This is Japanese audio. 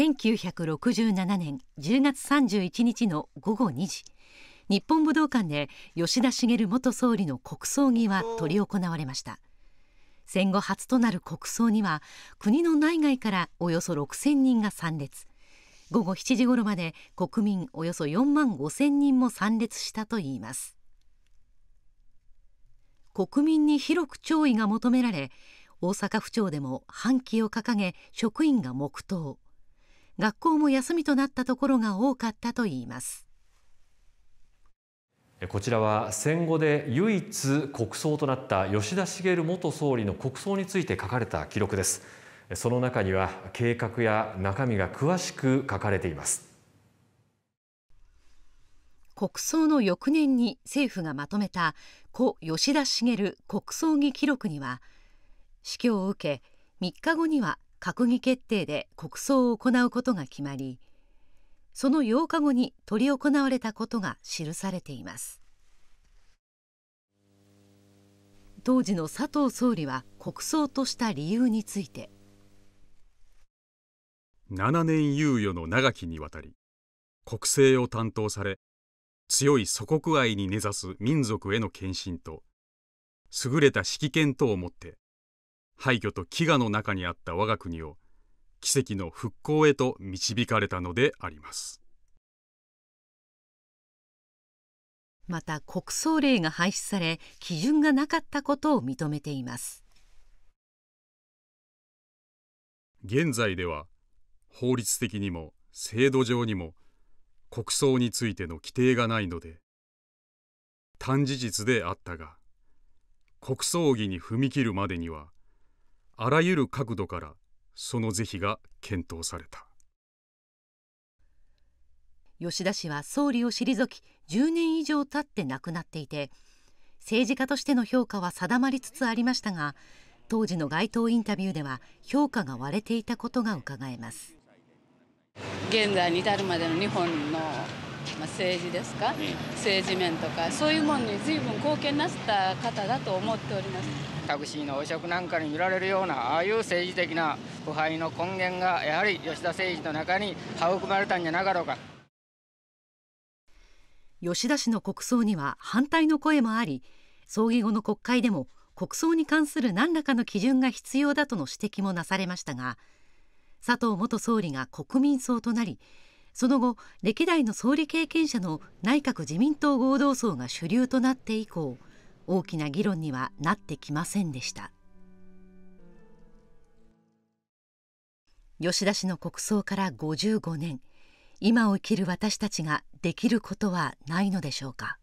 1967年10月31日の午後2時日本武道館で吉田茂元総理の国葬儀は執り行われました戦後初となる国葬には国の内外からおよそ6000人が参列午後7時頃まで国民およそ4万5000人も参列したといいます国民に広く弔意が求められ大阪府庁でも半旗を掲げ職員が黙祷学校も休みとなったところが多かったといいますこちらは戦後で唯一国葬となった吉田茂元総理の国葬について書かれた記録ですその中には計画や中身が詳しく書かれています国葬の翌年に政府がまとめた故吉田茂国葬儀記録には死去を受け3日後には閣議決定で国葬を行うことが決まりその8日後に執り行われたことが記されています当時の佐藤総理は国葬とした理由について7年猶予の長きにわたり国政を担当され強い祖国愛に根ざす民族への献身と優れた指揮権等をもって廃墟と飢餓の中にあった我が国を奇跡の復興へと導かれたのでありますまた国葬令が廃止され基準がなかったことを認めています現在では法律的にも制度上にも国葬についての規定がないので単事実であったが国葬儀に踏み切るまでにはあらゆる角度からその是非が検討された吉田氏は総理を退き10年以上経って亡くなっていて政治家としての評価は定まりつつありましたが当時の街頭インタビューでは評価が割れていたことがうかがえます現在に至るまでの日本のまあ、政治ですか、政治面とかそういうものに随分貢献なった方だと思っておりますタクシーの汚職なんかに見られるようなああいう政治的な腐敗の根源がやはり吉田政治の中に育まれたんじゃなかろうか吉田氏の国葬には反対の声もあり葬儀後の国会でも国葬に関する何らかの基準が必要だとの指摘もなされましたが佐藤元総理が国民葬となりその後歴代の総理経験者の内閣自民党合同葬が主流となって以降大きな議論にはなってきませんでした吉田氏の国葬から55年今を生きる私たちができることはないのでしょうか